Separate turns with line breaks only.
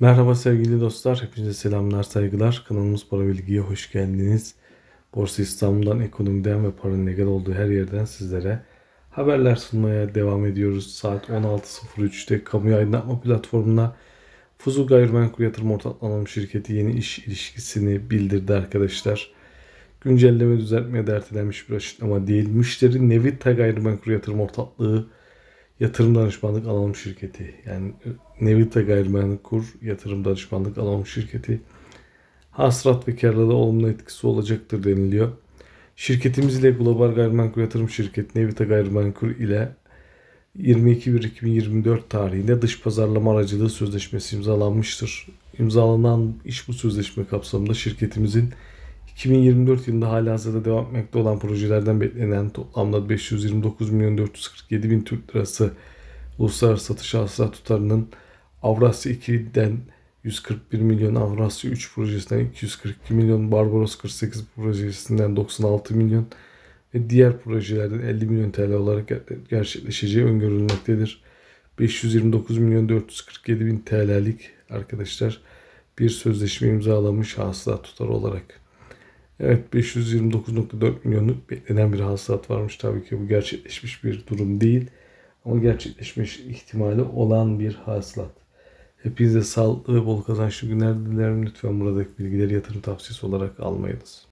Merhaba sevgili dostlar. Hepinize selamlar, saygılar. Kanalımız Para Bilgi'ye hoş geldiniz. Borsa İstanbul'dan, ekonomiden ve paranın legal olduğu her yerden sizlere haberler sunmaya devam ediyoruz. Saat 16.03'te kamu aydınlatma platformuna Fuzu Gayrimenkul Yatırım Ortaklanım Şirketi yeni iş ilişkisini bildirdi arkadaşlar. Güncelleme düzeltmeye de ertelenmiş bir açıklama değil. Müşteri Nevita Gayrimenkul Yatırım Ortaklığı yatırım danışmanlık Alan şirketi. Yani e, Nevita Gayrimenkur yatırım danışmanlık Alan şirketi. Hasrat ve karlara olumlu etkisi olacaktır deniliyor. Şirketimiz ile Global Gayrimenkul Yatırım Şirketi Nevita Gayrimenkul ile 22.1.2024 tarihinde dış pazarlama aracılığı sözleşmesi imzalanmıştır. İmzalanan iş bu sözleşme kapsamında şirketimizin 2024 yılında hala hazırda devam etmekte olan projelerden beklenen toplamda 529 milyon 447 bin Türk lirası uluslararası satış hasıla tutarının Avrasya 2'den 141 milyon, Avrasya 3 projesinden 242 milyon, Barbaros 48 projesinden 96 milyon ve diğer projelerden 50 milyon TL olarak gerçekleşeceği öngörülmektedir. 529 milyon 447 bin TL'lik arkadaşlar bir sözleşme imzalamış hasıla tutar olarak. Evet 529.4 milyonluk beklenen bir hasılat varmış. Tabii ki bu gerçekleşmiş bir durum değil. Ama gerçekleşmiş ihtimali olan bir hasılat. Hepinize sağlıklı ve bol kazançlı günler dilerim. Lütfen buradaki bilgileri yatırım tavsiyesi olarak almayınız.